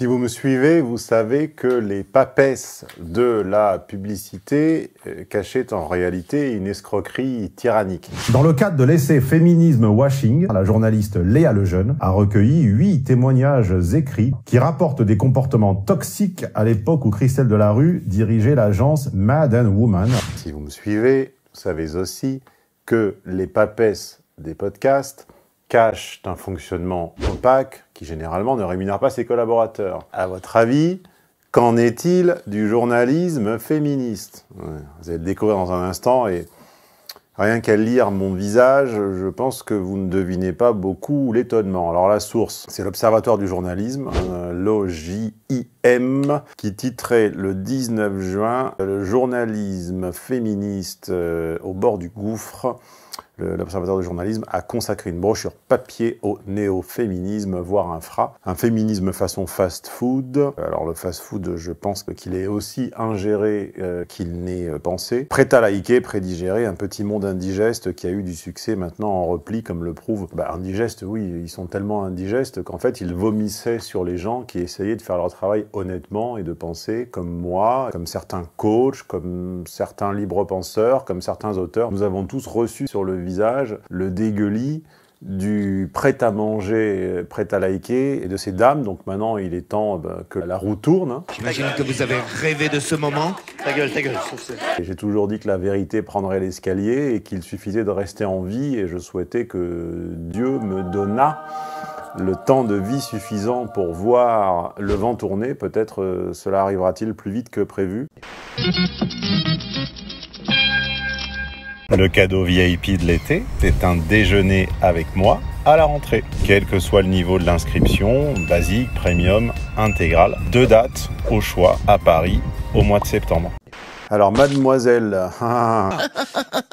Si vous me suivez, vous savez que les papesses de la publicité euh, cachaient en réalité une escroquerie tyrannique. Dans le cadre de l'essai Féminisme Washing, la journaliste Léa Lejeune a recueilli huit témoignages écrits qui rapportent des comportements toxiques à l'époque où Christelle Delarue dirigeait l'agence Mad Woman. Si vous me suivez, vous savez aussi que les papesses des podcasts cache un fonctionnement opaque qui généralement ne rémunère pas ses collaborateurs. À votre avis, qu'en est-il du journalisme féministe Vous allez le découvrir dans un instant et rien qu'à lire mon visage, je pense que vous ne devinez pas beaucoup l'étonnement. Alors la source, c'est l'Observatoire du journalisme, euh, l'OJIM, qui titrait le 19 juin Le journalisme féministe euh, au bord du gouffre l'Observatoire de journalisme a consacré une brochure papier au néo-féminisme, voire un fra, un féminisme façon fast-food. Alors le fast-food, je pense qu'il est aussi ingéré euh, qu'il n'est pensé. Prêt à laïquer, prédigérer un petit monde indigeste qui a eu du succès maintenant en repli, comme le prouve. Bah, indigeste, oui, ils sont tellement indigestes qu'en fait ils vomissaient sur les gens qui essayaient de faire leur travail honnêtement et de penser comme moi, comme certains coachs, comme certains libres penseurs, comme certains auteurs. Nous avons tous reçu sur le visage, le dégueulis du prêt à manger, prêt à liker et de ces dames. Donc maintenant, il est temps ben, que la roue tourne. J'imagine que vous avez rêvé de ce moment. Ta gueule, ta gueule. J'ai toujours dit que la vérité prendrait l'escalier et qu'il suffisait de rester en vie et je souhaitais que Dieu me donnât le temps de vie suffisant pour voir le vent tourner. Peut-être euh, cela arrivera-t-il plus vite que prévu. Le cadeau VIP de l'été, c'est un déjeuner avec moi à la rentrée, quel que soit le niveau de l'inscription, basique, premium, intégral, Deux dates au choix à Paris au mois de septembre. Alors, mademoiselle,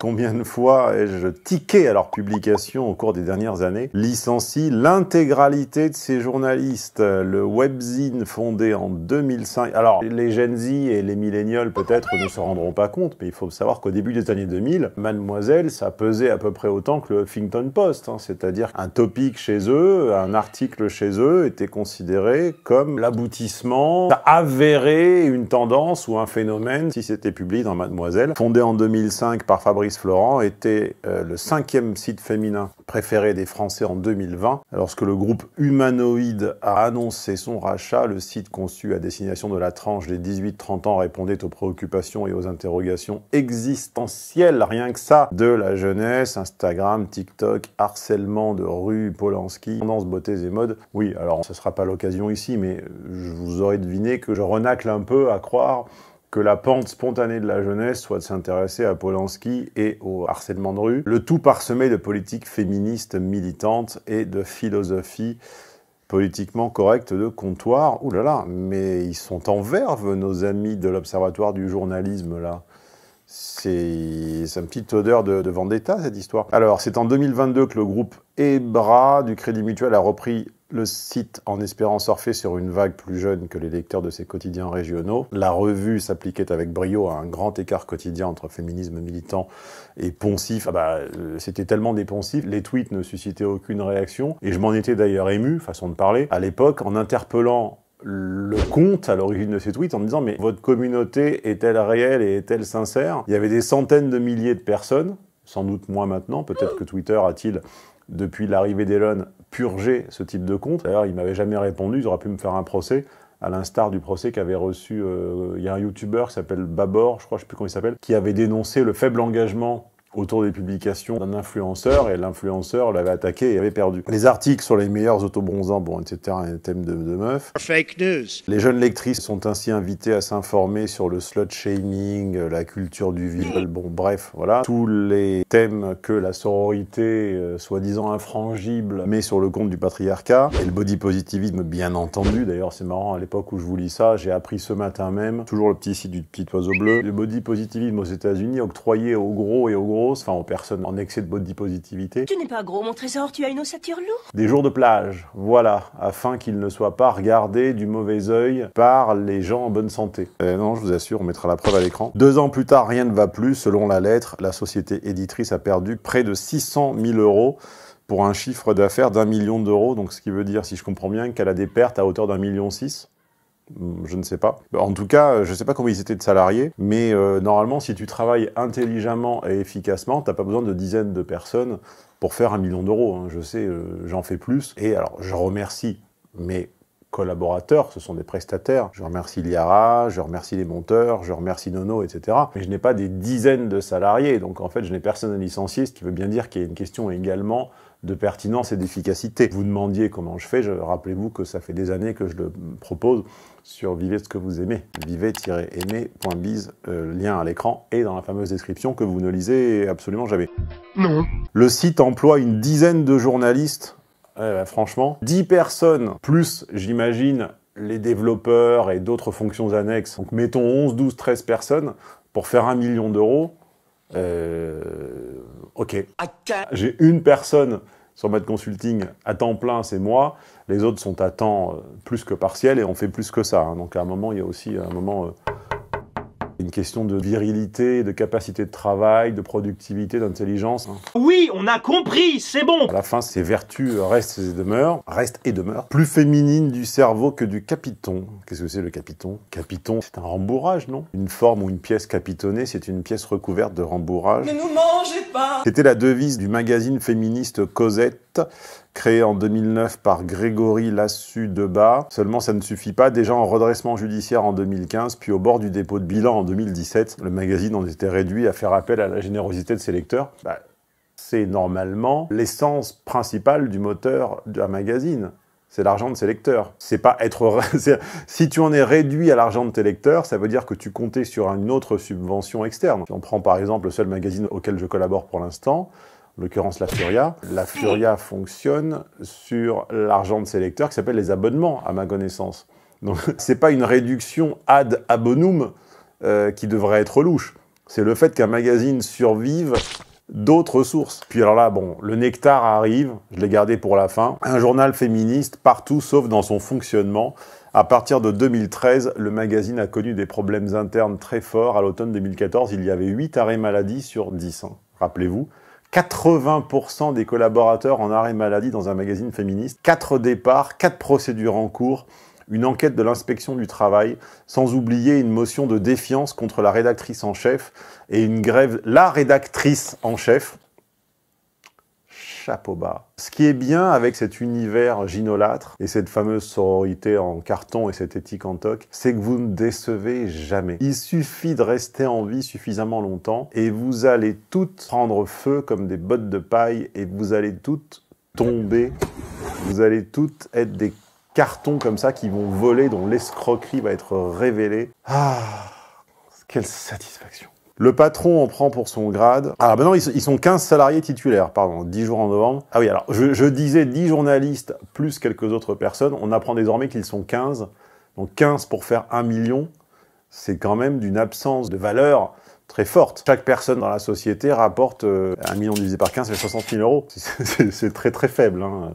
combien de fois ai-je tiqué à leur publication au cours des dernières années Licencie l'intégralité de ces journalistes. Le webzine fondé en 2005. Alors, les Gen Z et les millénials peut-être ne se rendront pas compte, mais il faut savoir qu'au début des années 2000, mademoiselle, ça pesait à peu près autant que le Huffington Post. Hein. C'est-à-dire un topic chez eux, un article chez eux était considéré comme l'aboutissement avéré une tendance ou un phénomène si c'était Publié dans Mademoiselle, fondé en 2005 par Fabrice Florent, était euh, le cinquième site féminin préféré des Français en 2020. Lorsque le groupe Humanoïde a annoncé son rachat, le site conçu à destination de la tranche des 18-30 ans répondait aux préoccupations et aux interrogations existentielles, rien que ça, de la jeunesse, Instagram, TikTok, harcèlement de rue, Polanski, tendance beautés et mode. Oui, alors ce ne sera pas l'occasion ici, mais euh, je vous aurais deviné que je renacle un peu à croire que la pente spontanée de la jeunesse soit de s'intéresser à Polanski et au harcèlement de rue, le tout parsemé de politiques féministes militantes et de philosophies politiquement correctes de comptoir. Ouh là là, mais ils sont en verve, nos amis de l'Observatoire du journalisme, là. C'est une petite odeur de, de vendetta, cette histoire. Alors, c'est en 2022 que le groupe EBRA du Crédit Mutuel a repris le site en espérant surfer sur une vague plus jeune que les lecteurs de ses quotidiens régionaux. La revue s'appliquait avec brio à un grand écart quotidien entre féminisme militant et poncif. Ah bah, euh, c'était tellement des poncifs, les tweets ne suscitaient aucune réaction, et je m'en étais d'ailleurs ému, façon de parler, à l'époque, en interpellant le compte à l'origine de ces tweets en me disant mais votre communauté est-elle réelle et est-elle sincère Il y avait des centaines de milliers de personnes, sans doute moins maintenant, peut-être que Twitter a-t-il depuis l'arrivée d'Elon, purger ce type de compte. D'ailleurs, il m'avait jamais répondu, il aurait pu me faire un procès à l'instar du procès qu'avait reçu, euh, il y a un youtubeur qui s'appelle Babor, je crois, je sais plus comment il s'appelle, qui avait dénoncé le faible engagement autour des publications d'un influenceur et l'influenceur l'avait attaqué et avait perdu. Les articles sur les meilleurs autobronzants, bon, etc., un thème de, de meuf. news. Les jeunes lectrices sont ainsi invitées à s'informer sur le slut shaming, la culture du viol, bon, bref, voilà. Tous les thèmes que la sororité, euh, soi-disant infrangible, met sur le compte du patriarcat. Et le body positivisme, bien entendu. D'ailleurs, c'est marrant, à l'époque où je vous lis ça, j'ai appris ce matin même, toujours le petit site du petit oiseau bleu, le body positivisme aux États-Unis octroyé aux gros et aux gros enfin, aux personnes en excès de body positivité. Tu n'es pas gros, mon trésor, tu as une ossature lourde. Des jours de plage, voilà, afin qu'ils ne soient pas regardés du mauvais œil par les gens en bonne santé. Eh non, je vous assure, on mettra la preuve à l'écran. Deux ans plus tard, rien ne va plus. Selon la lettre, la société éditrice a perdu près de 600 000 euros pour un chiffre d'affaires d'un million d'euros. Donc, ce qui veut dire, si je comprends bien, qu'elle a des pertes à hauteur d'un million six. Hmm, je ne sais pas. Bah, en tout cas, euh, je ne sais pas combien ils étaient de salariés, mais euh, normalement, si tu travailles intelligemment et efficacement, tu n'as pas besoin de dizaines de personnes pour faire un million d'euros. Hein. Je sais, euh, j'en fais plus. Et alors, je remercie mes collaborateurs, ce sont des prestataires. Je remercie Liara, je remercie les monteurs, je remercie Nono, etc. Mais je n'ai pas des dizaines de salariés, donc en fait, je n'ai personne à licencier, ce qui veut bien dire qu'il y a une question également de pertinence et d'efficacité. Vous demandiez comment je fais, je, rappelez-vous que ça fait des années que je le propose sur Vivez ce que vous aimez. vivez aimezbiz euh, lien à l'écran et dans la fameuse description que vous ne lisez absolument jamais. Non. Le site emploie une dizaine de journalistes, euh, franchement, 10 personnes, plus j'imagine les développeurs et d'autres fonctions annexes. Donc mettons 11, 12, 13 personnes pour faire un million d'euros. Euh, ok. J'ai une personne sur Mad Consulting à temps plein, c'est moi. Les autres sont à temps euh, plus que partiel et on fait plus que ça. Hein. Donc à un moment, il y a aussi un moment. Euh, une question de virilité, de capacité de travail, de productivité, d'intelligence. Hein. Oui, on a compris, c'est bon. À la fin, ces vertus restent et demeurent, restent et demeurent, plus féminines du cerveau que du capiton. Qu'est-ce que c'est le capiton Capiton, c'est un rembourrage, non Une forme ou une pièce capitonnée, c'est une pièce recouverte de rembourrage. Ne nous mangez pas C'était la devise du magazine féministe Cosette créé en 2009 par Grégory Lassu bas Seulement, ça ne suffit pas. Déjà en redressement judiciaire en 2015, puis au bord du dépôt de bilan en 2017, le magazine en était réduit à faire appel à la générosité de ses lecteurs. Bah, c'est normalement l'essence principale du moteur d'un magazine. C'est l'argent de ses lecteurs. C'est pas être. si tu en es réduit à l'argent de tes lecteurs, ça veut dire que tu comptais sur une autre subvention externe. Si on prend par exemple le seul magazine auquel je collabore pour l'instant, l'occurrence la Furia. La Furia fonctionne sur l'argent de ses lecteurs qui s'appelle les abonnements, à ma connaissance. Donc c'est pas une réduction ad abonum euh, qui devrait être louche. C'est le fait qu'un magazine survive d'autres sources. Puis alors là, bon, le nectar arrive, je l'ai gardé pour la fin. Un journal féministe partout sauf dans son fonctionnement. À partir de 2013, le magazine a connu des problèmes internes très forts. À l'automne 2014, il y avait 8 arrêts maladie sur 10, hein. rappelez-vous. 80% des collaborateurs en arrêt maladie dans un magazine féministe, 4 départs, 4 procédures en cours, une enquête de l'inspection du travail, sans oublier une motion de défiance contre la rédactrice en chef et une grève, la rédactrice en chef, ce qui est bien avec cet univers ginolâtre et cette fameuse sororité en carton et cette éthique en toc, c'est que vous ne décevez jamais. Il suffit de rester en vie suffisamment longtemps et vous allez toutes prendre feu comme des bottes de paille et vous allez toutes tomber. Vous allez toutes être des cartons comme ça qui vont voler, dont l'escroquerie va être révélée. Ah, quelle satisfaction. Le patron en prend pour son grade. Alors ah, bah maintenant, ils sont 15 salariés titulaires, pardon, 10 jours en novembre. Ah oui, alors je, disais 10 journalistes plus quelques autres personnes. On apprend désormais qu'ils sont 15. Donc 15 pour faire 1 million, c'est quand même d'une absence de valeur très forte. Chaque personne dans la société rapporte 1 euh, million divisé par 15, c'est 60 000 euros. C'est très très faible. Hein.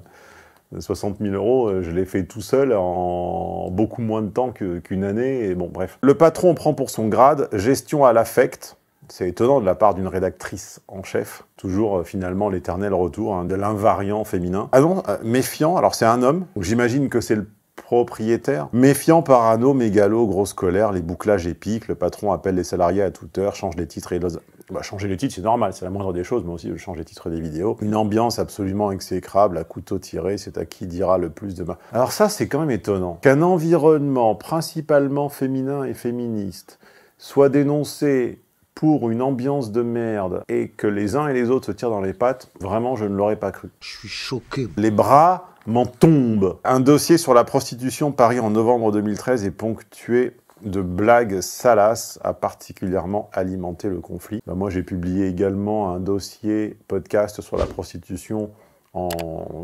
60 000 euros, euh, je l'ai fait tout seul en beaucoup moins de temps qu'une année. Et bon, bref. Le patron prend pour son grade gestion à l'affect. C'est étonnant de la part d'une rédactrice en chef. Toujours euh, finalement l'éternel retour hein, de l'invariant féminin. Ah non, euh, méfiant. Alors c'est un homme. J'imagine que c'est le propriétaire. Méfiant, parano, mégalo, grosse colère, les bouclages épiques, le patron appelle les salariés à toute heure, change les titres et les... Bah, changer les titres, c'est normal, c'est la moindre des choses, mais aussi je changer les titres des vidéos. Une ambiance absolument exécrable, à couteau tiré, c'est à qui dira le plus de mal. Alors ça, c'est quand même étonnant. Qu'un environnement principalement féminin et féministe soit dénoncé pour une ambiance de merde et que les uns et les autres se tirent dans les pattes, vraiment, je ne l'aurais pas cru. Je suis choqué. Les bras m'en tombe. Un dossier sur la prostitution Paris en novembre 2013 est ponctué de blagues salaces a particulièrement alimenté le conflit. Bah, moi, j'ai publié également un dossier podcast sur la prostitution en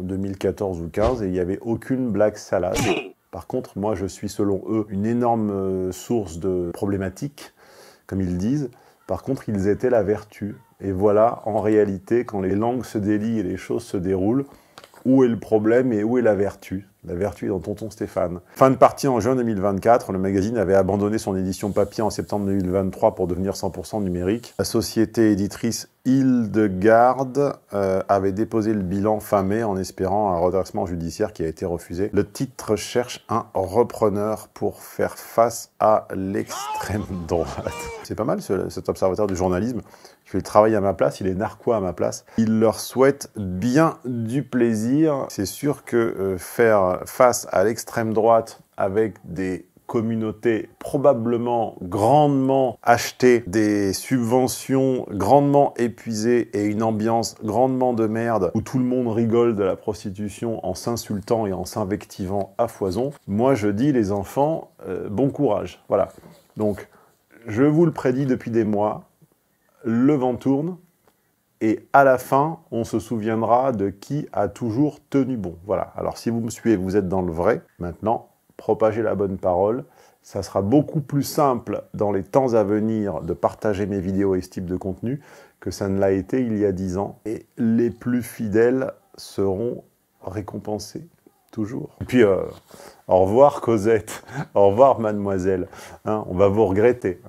2014 ou 2015 et il n'y avait aucune blague salace. Par contre, moi, je suis selon eux une énorme euh, source de problématiques, comme ils disent. Par contre, ils étaient la vertu. Et voilà, en réalité, quand les langues se délient et les choses se déroulent, où est le problème et où est la vertu la vertu est dans Tonton Stéphane. Fin de partie en juin 2024, le magazine avait abandonné son édition papier en septembre 2023 pour devenir 100% numérique. La société éditrice Hildegarde Garde euh, avait déposé le bilan fin mai en espérant un redressement judiciaire qui a été refusé. Le titre cherche un repreneur pour faire face à l'extrême droite. C'est pas mal cet observateur du journalisme. Je fait le travail à ma place, il est narquois à ma place. Il leur souhaite bien du plaisir. C'est sûr que euh, faire face à l'extrême droite avec des communautés probablement grandement achetées, des subventions grandement épuisées et une ambiance grandement de merde où tout le monde rigole de la prostitution en s'insultant et en s'invectivant à foison, moi je dis les enfants, euh, bon courage. Voilà. Donc, je vous le prédis depuis des mois, le vent tourne, et à la fin, on se souviendra de qui a toujours tenu bon. Voilà. Alors si vous me suivez, vous êtes dans le vrai. Maintenant, propagez la bonne parole. Ça sera beaucoup plus simple dans les temps à venir de partager mes vidéos et ce type de contenu que ça ne l'a été il y a dix ans. Et les plus fidèles seront récompensés, toujours. Et puis, euh, au revoir Cosette, au revoir mademoiselle. Hein, on va vous regretter.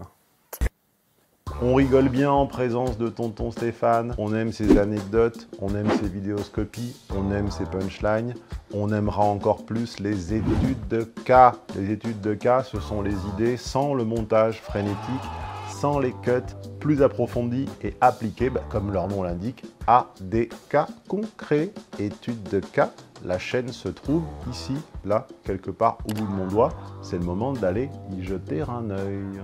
On rigole bien en présence de tonton Stéphane. On aime ses anecdotes, on aime ses vidéoscopies, on aime ses punchlines. On aimera encore plus les études de cas. Les études de cas, ce sont les idées sans le montage frénétique, sans les cuts, plus approfondies et appliquées, bah, comme leur nom l'indique, à des cas concrets. Études de cas la chaîne se trouve ici, là, quelque part au bout de mon doigt. C'est le moment d'aller y jeter un œil.